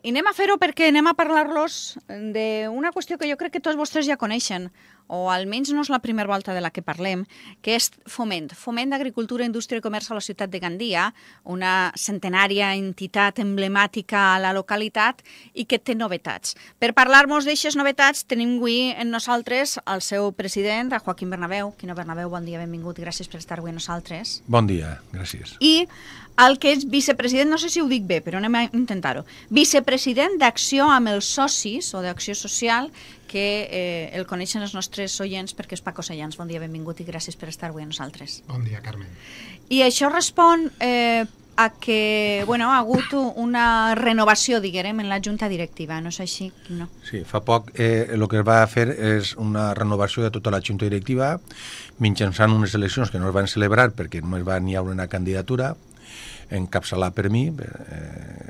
I anem a fer-ho perquè anem a parlar-los eh, d'una qüestió que jo crec que tots vostres ja coneixen, o almenys no és la primera volta de la que parlem, que és Foment. Foment d'Agricultura, Indústria i Comerç a la ciutat de Gandia, una centenària entitat emblemàtica a la localitat i que té novetats. Per parlar-nos d'aixes novetats tenim avui en nosaltres el seu president, a Joaquim Bernabéu. Quino Bernabéu, bon dia, benvingut, gràcies per estar avui amb nosaltres. Bon dia, gràcies. I el que és vicepresident, no sé si ho dic bé, però anem a intentar-ho, vicepresident d'Acció amb els socis o d'Acció Social, que eh, el coneixen els nostres oients perquè és Paco Sallans. Bon dia, benvingut i gràcies per estar avui amb nosaltres. Bon dia, Carmen. I això respon eh, a que bueno, ha hagut una renovació, diguem, en la junta directiva, no és així? No. Sí, fa poc eh, que es va fer és una renovació de tota la junta directiva mitjançant unes eleccions que no es van celebrar perquè només va n'hi haure una candidatura, encapçalar per mi, eh,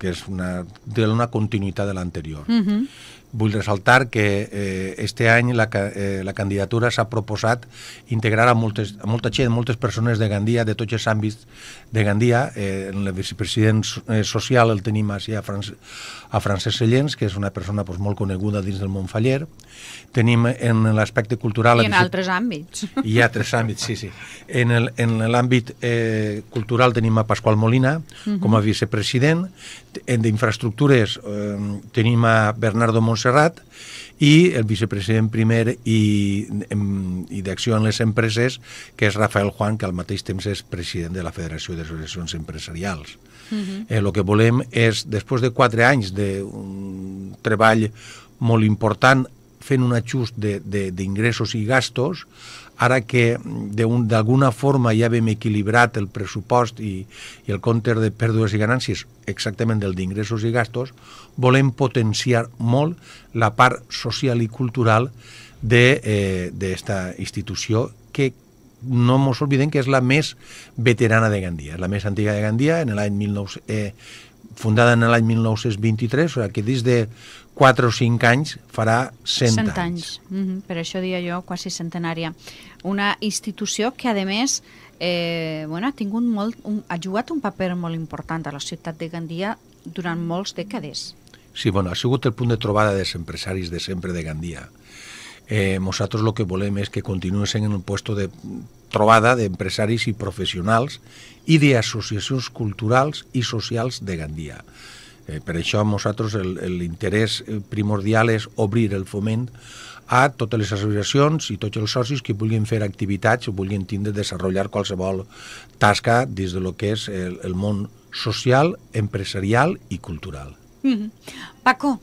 que és una, de una continuïtat de l'anterior. Uh mhm. -huh. Vull ressaltar que eh, este any la, eh, la candidatura s'ha proposat integrar a, moltes, a molta gent, moltes persones de Gandia, de tots els àmbits de Gandia. Eh, el vicepresident eh, social el tenim així a, Franc a Francesc Sellens, que és una persona pues, molt coneguda dins del món faller. Tenim en l'aspecte cultural... I en altres àmbits. I altres àmbits, sí, sí. En l'àmbit eh, cultural tenim a Pasqual Molina uh mhm. -huh. com a vicepresident d'infraestructures eh, tenim a Bernardo Montserrat i el vicepresident primer i, i d'acció en les empreses, que és Rafael Juan, que al mateix temps és president de la Federació d'Associacions Empresarials. Uh mhm. -huh. eh, el que volem és, després de quatre anys d'un treball molt important, fent un ajust d'ingressos i gastos, ara que d'alguna forma ja hem equilibrat el pressupost i, i el compte de pèrdues i ganàncies, exactament del d'ingressos i gastos, volem potenciar molt la part social i cultural d'aquesta eh, institució que no ens oblidem que és la més veterana de Gandia, la més antiga de Gandia, en l'any 19... Eh, fundada en l'any 1923, o sigui que des de 4 o 5 anys farà 100, 100 anys. anys. Mm -hmm. Per això dia jo, quasi centenària. Una institució que, a més, eh, bueno, ha, tingut molt, un, ha jugat un paper molt important a la ciutat de Gandia durant molts dècades. Sí, bueno, ha sigut el punt de trobada dels empresaris de sempre de Gandia. Eh, nosaltres el que volem és que continuïn sent en un puesto de trobada d'empresaris i professionals i d'associacions culturals i socials de Gandia. Eh, per això nosaltres l'interès eh, primordial és obrir el foment a totes les associacions i tots els socis que vulguin fer activitats o vulguin tindre desenvolupar qualsevol tasca des de lo que és el, el món social, empresarial i cultural. Mm -hmm. Paco,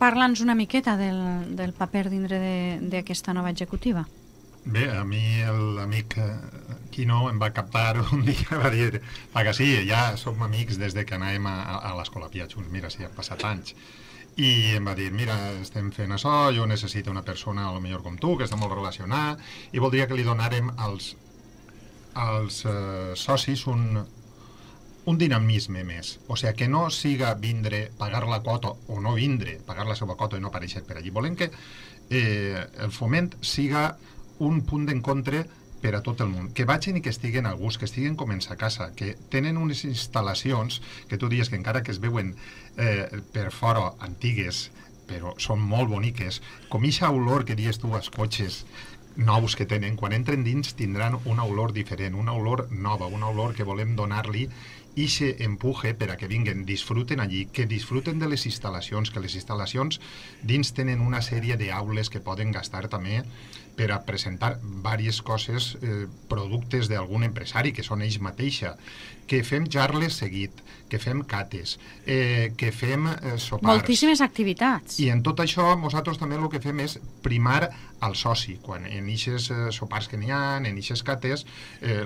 parla'ns una miqueta del, del paper dintre d'aquesta nova executiva. Bé, a mi l'amic eh, Quino em va captar un dia, va dir, que sí, ja som amics des de que anàvem a, a l'escola Pia junts, mira, si sí, han passat anys. I em va dir, mira, estem fent això, jo necessito una persona, a lo millor com tu, que està molt relacionada, i voldria que li donàrem als, als eh, socis un, un dinamisme més. O sigui, que no siga vindre, pagar la quota o no vindre, pagar la seva quota i no aparèixer per allí. Volem que eh, el foment siga un punt d'encontre per a tot el món, que vagin i que estiguen a gust, que estiguen comença a casa, que tenen unes instal·lacions que tu dius que encara que es veuen eh, per fora antigues, però són molt boniques, com ixa olor que dies tu als cotxes, nous que tenen, quan entren dins tindran una olor diferent, una olor nova, una olor que volem donar-li i se empuje per a que vinguen, disfruten allí, que disfruten de les instal·lacions, que les instal·lacions dins tenen una sèrie d'aules que poden gastar també per a presentar diverses coses, eh, productes d'algun empresari, que són ells mateixa, que fem jarles seguit, que fem cates, eh, que fem eh, sopars... Moltíssimes activitats. I en tot això nosaltres també el que fem és primar al soci, quan en eixes eh, sopars que n'hi ha, en eixes cates, eh,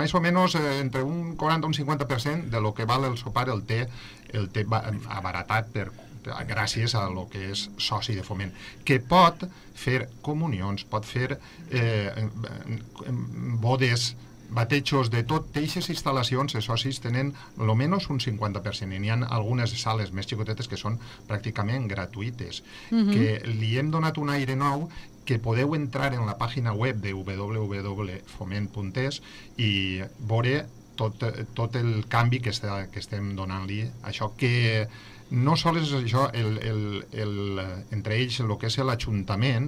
més o menys eh, entre un 40 o un 50% de lo que val el sopar el té, el té abaratat per gràcies a lo que és soci de foment, que pot fer comunions, pot fer eh, bodes, batejos de tot, teixes instal·lacions, els socis tenen almenys un 50%, i n'hi ha algunes sales més xicotetes que són pràcticament gratuïtes, mm -hmm. que li hem donat un aire nou que podeu entrar en la pàgina web de www.foment.es i veure tot, tot el canvi que, està, que estem donant-li això que no sols és això, el, el, el, entre ells el que és l'Ajuntament,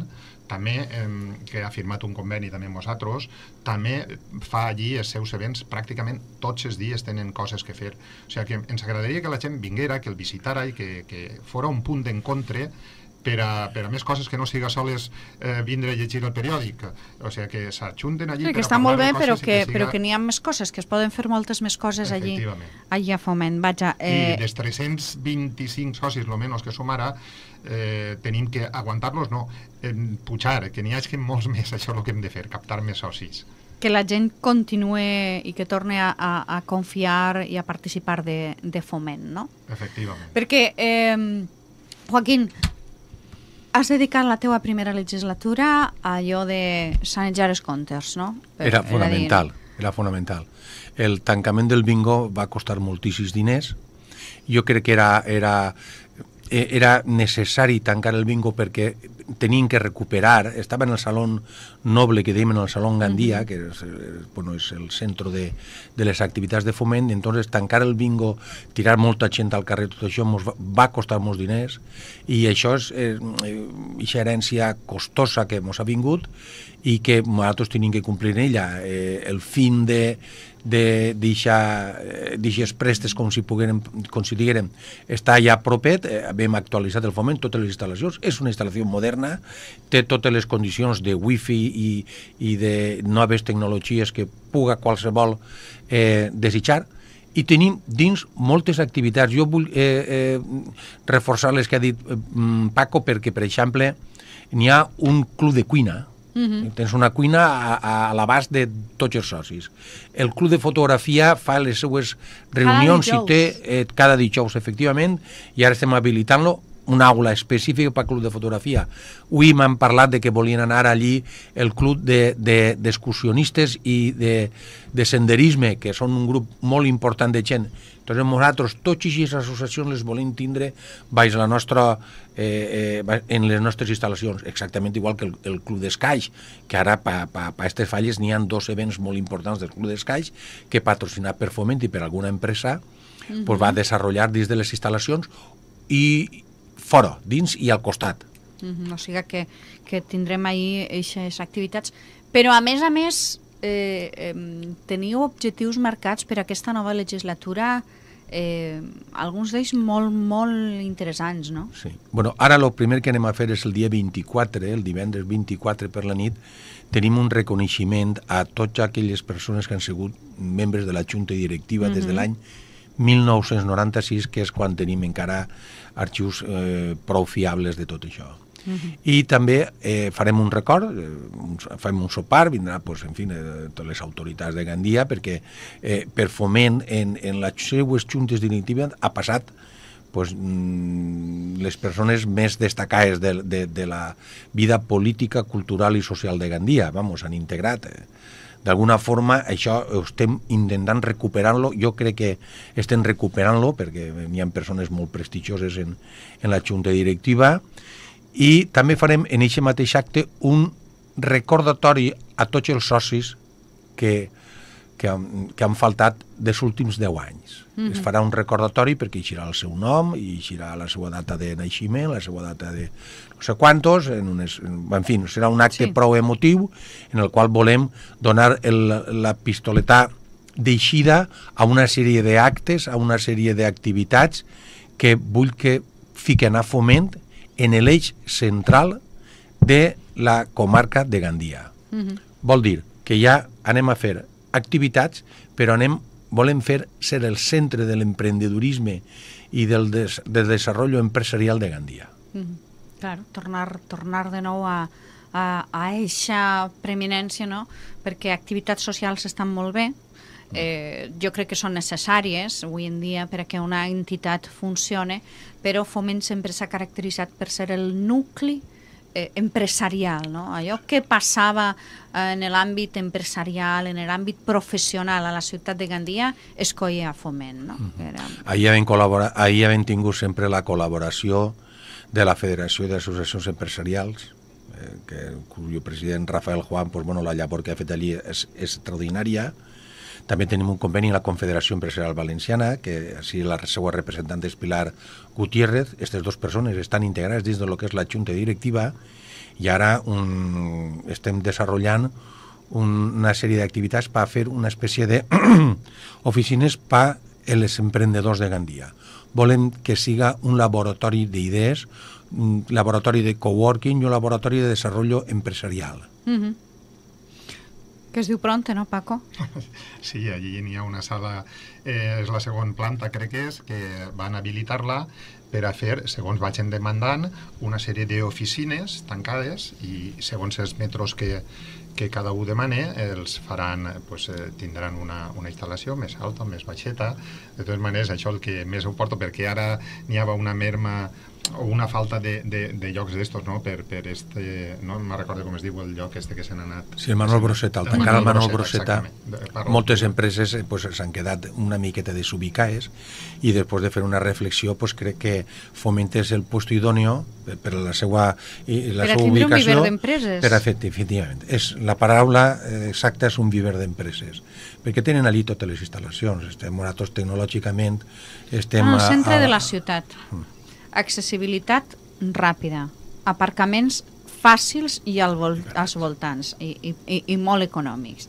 també, eh, que ha firmat un conveni també amb vosaltres, també fa allí els seus events, pràcticament tots els dies tenen coses que fer. O sigui que ens agradaria que la gent vinguera, que el visitara i que, que fora un punt d'encontre per a, per a més coses que no siga soles eh, vindre a llegir el periòdic. O sigui, que s'ajunten allí... Sí, que està molt bé, però que, que siga... però que n'hi ha més coses, que es poden fer moltes més coses allí, allí a Foment. Vaja, eh... I dels 325 socis, lo menys que som ara, eh, tenim que aguantar-los, no, eh, pujar, que n'hi hagi molts més, això és el que hem de fer, captar més socis que la gent continue i que torne a, a, a confiar i a participar de, de foment, no? Efectivament. Perquè, eh, Joaquín, has dedicat la teua primera legislatura a allò de sanejar els comptes, no? Era fonamental, era fonamental. El tancament del bingo va costar moltíssims diners. Jo crec que era, era, eh, era necessari tancar el bingo perquè tenien que recuperar, estava en el Salón Noble, que dèiem en el Salón Gandia, que és, eh, bueno, és el centre de, de les activitats de foment, i entonces tancar el bingo, tirar molta gent al carrer, tot això mos va, va costar molts diners, i això és eh, eixa eh, herència costosa que ens ha vingut i que nosaltres tenim que complir en ella. Eh, el fin de, de deixar, eh, d'aixes prestes com si, poguérem, com si diguérem està ja propet, eh, hem actualitzat el foment, totes les instal·lacions, és una instal·lació moderna, té totes les condicions de wifi i, i de noves tecnologies que puga qualsevol eh, desitjar, i tenim dins moltes activitats. Jo vull eh, eh, reforçar les que ha dit eh, mm, Paco perquè, per exemple, n'hi ha un club de cuina, -huh. Tens una cuina a, a l'abast de tots els socis. El Club de Fotografia fa les seues reunions i té eh, cada dijous, efectivament, i ara estem habilitant-lo un aula específica per club de fotografia. Avui m'han parlat de que volien anar allí el club d'excursionistes de, de, i de, de senderisme, que són un grup molt important de gent. Entonces nosaltres tots les associacions les volem tindre baix la nostra, eh, eh, en les nostres instal·lacions, exactament igual que el, el Club d'Escaix, que ara per pa, aquestes falles n'hi han dos events molt importants del Club d'Escaix que patrocinat per Foment i per alguna empresa uh mhm. -huh. pues, va desenvolupar des de les instal·lacions i, fora, dins i al costat. Mm -hmm, o sigui que, que tindrem ahir aquestes activitats. Però, a més a més, eh, eh, teniu objectius marcats per a aquesta nova legislatura eh, alguns d'ells molt, molt interessants, no? Sí. Bueno, ara el primer que anem a fer és el dia 24, eh, el divendres 24 per la nit, tenim un reconeixement a totes aquelles persones que han sigut membres de la Junta Directiva mm -hmm. des de mm-hmm. l'any 1996, que és quan tenim encara arxius eh, prou fiables de tot això. Uh mhm. -huh. I també eh, farem un record, eh, un, farem un sopar, vindrà, pues, en fi, eh, totes les autoritats de Gandia, perquè eh, per foment en, en les seues juntes directives ha passat pues, mm, les persones més destacades de, de, de la vida política, cultural i social de Gandia. Vamos, han integrat eh, d'alguna forma això estem intentant recuperar-lo, jo crec que estem recuperant-lo perquè hi ha persones molt prestigioses en, en la Junta Directiva i també farem en aquest mateix acte un recordatori a tots els socis que que, que han faltat dels últims 10 anys. Mm -hmm. Es farà un recordatori perquè hi girà el seu nom, i girà la seva data de naixement, la seva data de no sé quantos, en, unes, en fi, serà un acte sí. prou emotiu en el qual volem donar el, la pistoletà d'eixida a una sèrie d'actes, a una sèrie d'activitats que vull que fiquen a foment en l'eix central de la comarca de Gandia. Mm -hmm. Vol dir que ja anem a fer activitats, però anem, volem fer ser el centre de l'emprendedurisme i del, des, de desenvolupament empresarial de Gandia. Mm -hmm. Clar, tornar, tornar de nou a, a, a eixa preeminència, no? perquè activitats socials estan molt bé, mm. eh, jo crec que són necessàries avui en dia per a que una entitat funcione, però Foment sempre s'ha caracteritzat per ser el nucli eh, eh, empresarial, no? allò que passava eh, en l'àmbit empresarial, en l'àmbit professional a la ciutat de Gandia, es coia a foment. No? Mhm. Uh -huh. Era... Ahir, havent ahir tingut sempre la col·laboració de la Federació i d'Associacions Empresarials, eh, que el president Rafael Juan, pues, bueno, la llavor que ha fet allí és, és extraordinària, també tenim un conveni amb la Confederació Empresarial Valenciana, que així la seva representant és Pilar Gutiérrez. Aquestes dues persones estan integrades dins del que és la Junta Directiva i ara un, estem desenvolupant una sèrie d'activitats per fer una espècie d'oficines per els emprendedors de Gandia. Volem que siga un laboratori d'idees, un laboratori de coworking i un laboratori de desenvolupament empresarial. Uh mhm. -huh que es diu Pronte, no, Paco? Sí, allí n'hi ha una sala, eh, és la segona planta, crec que és, que van habilitar-la per a fer, segons vagin demandant, una sèrie d'oficines tancades i segons els metros que, que cada un demane, els faran, pues, eh, tindran una, una instal·lació més alta, més baixeta. De totes maneres, això el que més ho porto, perquè ara n'hi hava una merma o una falta de, de, de llocs d'estos, no? Per, per este, no me recordo com es diu el lloc este que s'han anat. Sí, el Manuel Broseta, el tancar el Manuel Broseta. Moltes empreses eh, s'han pues, quedat una miqueta desubicades i després de fer una reflexió pues, crec que Fomentes el puesto idóneo per la seva, la per seva ubicació. Per un viver Per a efectivament. És, la paraula eh, exacta és un viver d'empreses perquè tenen allí totes les instal·lacions. Estem moratos tecnològicament, estem... Ah, al centre a, a... de la ciutat. Mm accessibilitat ràpida, aparcaments fàcils i al vol als voltants i, i, i molt econòmics.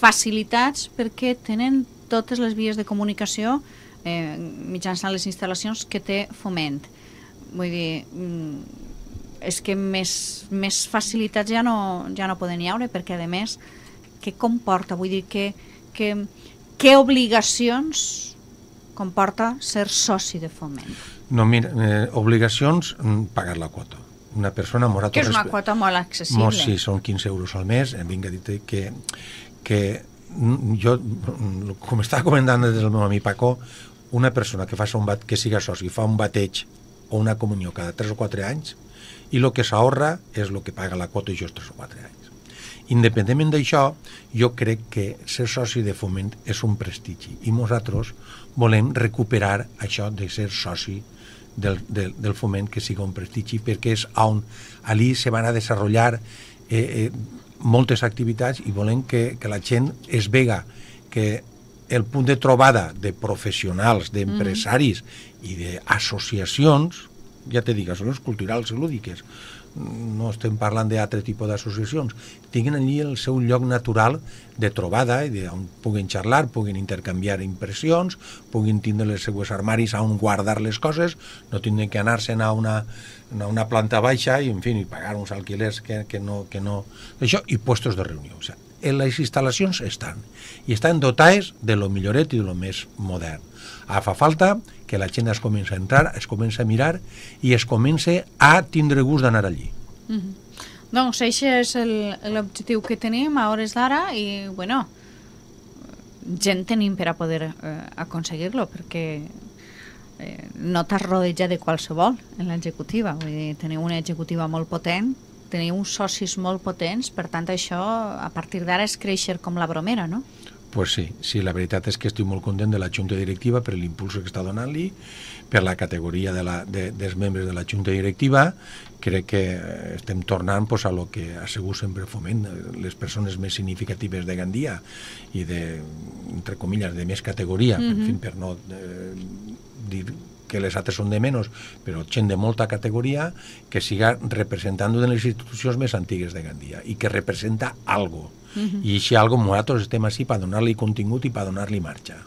Facilitats perquè tenen totes les vies de comunicació eh, mitjançant les instal·lacions que té Foment. Vull dir, mm, és que més, més facilitats ja no, ja no poden hi haure perquè, a més, què comporta? Vull dir, que, que, què obligacions comporta ser soci de Foment? No, mira, eh, obligacions, mm, pagar la quota. Una persona mora... Que és una quota molt accessible. Molt, sí, són 15 euros al mes. Em eh, vinc a dir que, que mm, jo, mm, com estava comentant des del meu amic Paco, una persona que, fa un bat, que siga soci, fa un bateig o una comunió cada 3 o 4 anys, i el que s'ahorra és el que paga la quota just 3 o 4 anys. Independentment d'això, jo crec que ser soci de foment és un prestigi i nosaltres volem recuperar això de ser soci de del, del, del foment que siga un prestigi, perquè és on allí se van a desenvolupar eh, eh, moltes activitats i volem que, que la gent es vega que el punt de trobada de professionals, d'empresaris mm. i d'associacions, ja te digues, són culturals i lúdiques, no estem parlant d'altre tipus d'associacions, tinguin allí el seu lloc natural de trobada i on puguin xarlar, puguin intercanviar impressions, puguin tindre les seues armaris on guardar les coses, no tinguin que anar-se'n a una, a una planta baixa i, en fi, i pagar uns alquilers que, que no... Que no això, i puestos de reunió. O sigui, en les instal·lacions estan, i estan dotades de lo milloret i de lo més modern. A fa falta que la gent es comença a entrar, es comença a mirar i es comença a tindre gust d'anar allí. Mm -hmm. Doncs això és l'objectiu que tenim a hores d'ara i, bueno, gent tenim per a poder eh, aconseguir-lo, perquè eh, no t'has rodejat de qualsevol en l'executiva. dir, teniu una executiva molt potent teniu uns socis molt potents, per tant això a partir d'ara és créixer com la bromera, no? Pues sí, sí, la veritat és que estic molt content de la Junta Directiva per l'impuls que està donant-li, per la categoria de la, de, dels membres de la Junta Directiva, crec que eh, estem tornant pues, a lo que ha sigut sempre foment, eh, les persones més significatives de Gandia i de, entre comillas, de més categoria, mm -hmm. en mhm. fi, per no eh, dir que les altres són de menys, però gent de molta categoria que siga representant una de les institucions més antigues de Gandia i que representa algo. Uh mhm. -huh. I si algo nosaltres estem així per donar-li contingut i per donar-li marxa.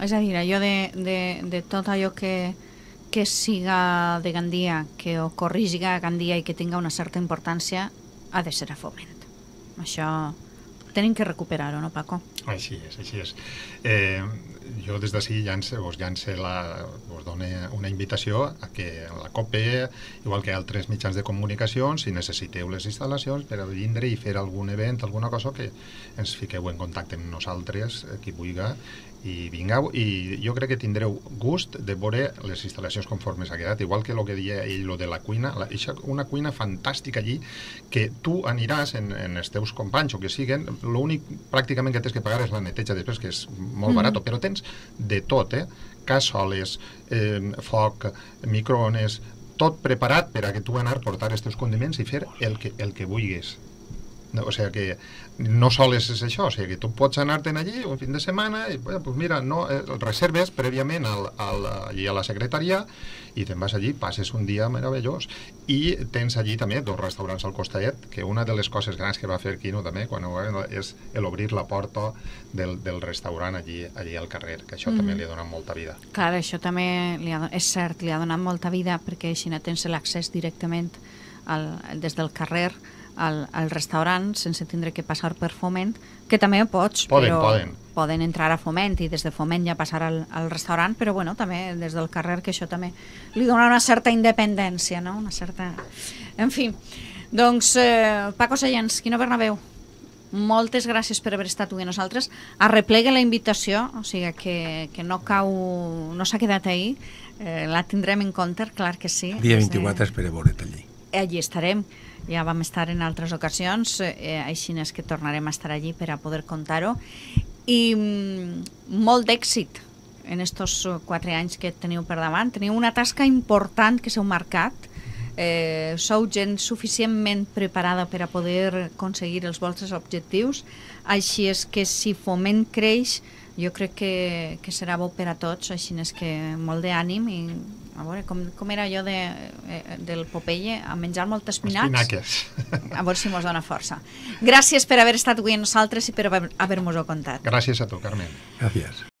És a dir, allò de, de, de tot allò que, que siga de Gandia, que ho siga a Gandia i que tinga una certa importància, ha de ser a foment. Això tenim que recuperar-ho, no, Paco? Així és, així és. Eh, jo des d'ací llança, vos llance la, vos dono una invitació a que la COPE, igual que altres mitjans de comunicació, si necessiteu les instal·lacions per vindre i fer algun event, alguna cosa que ens fiqueu en contacte amb nosaltres, eh, qui vulgui, i vingueu i jo crec que tindreu gust de veure les instal·lacions conforme s'ha quedat, igual que el que deia ell, lo de la cuina, la, una cuina fantàstica allí, que tu aniràs en, en els teus companys o que siguen, l'únic pràcticament que tens que pagar és la neteja després, que és molt mm. barat, però tens de tot, eh? cassoles, eh, foc, microones, tot preparat per a que tu anar a portar els teus condiments i fer el que, el que vulguis o sigui que no soles és això, o sigui que tu pots anar-te'n allí un fin de setmana i, bueno, pues mira, no, eh, reserves prèviament al, al, allí a la secretaria i te'n vas allí, passes un dia meravellós i tens allí també dos restaurants al costat, que una de les coses grans que va fer Quino també, quan ho veiem, és l'obrir la porta del, del restaurant allí, allí al carrer, que això mm també li ha donat molta vida. Clar, això també li ha, és cert, li ha donat molta vida perquè així no tens l'accés directament al, des del carrer al, al restaurant sense tindre que passar per foment, que també pots, poden, però poden. poden entrar a foment i des de foment ja passar al, al restaurant, però bueno, també des del carrer, que això també li dona una certa independència, no? Una certa... En fi, doncs, eh, Paco Sallens, Quino Bernabéu, moltes gràcies per haver estat avui a nosaltres. Arreplega la invitació, o sigui que, que no cau, no s'ha quedat ahir, eh, la tindrem en compte, clar que sí. Dia 24 de... espereu veure't allí. Allí estarem ja vam estar en altres ocasions, eh, així és que tornarem a estar allí per a poder contar-ho. I mm, molt d'èxit en estos eh, quatre anys que teniu per davant. Teniu una tasca important que s'heu marcat, eh, sou gent suficientment preparada per a poder aconseguir els vostres objectius, així és que si Foment creix, jo crec que, que serà bo per a tots, així és que molt d'ànim i a veure, com, com era allò de, eh, eh, del Popeye, a menjar molts espinacs? Espinaques. A veure si mos dona força. Gràcies per haver estat avui amb nosaltres i per haver-nos-ho contat. Gràcies a tu, Carmen. Gràcies.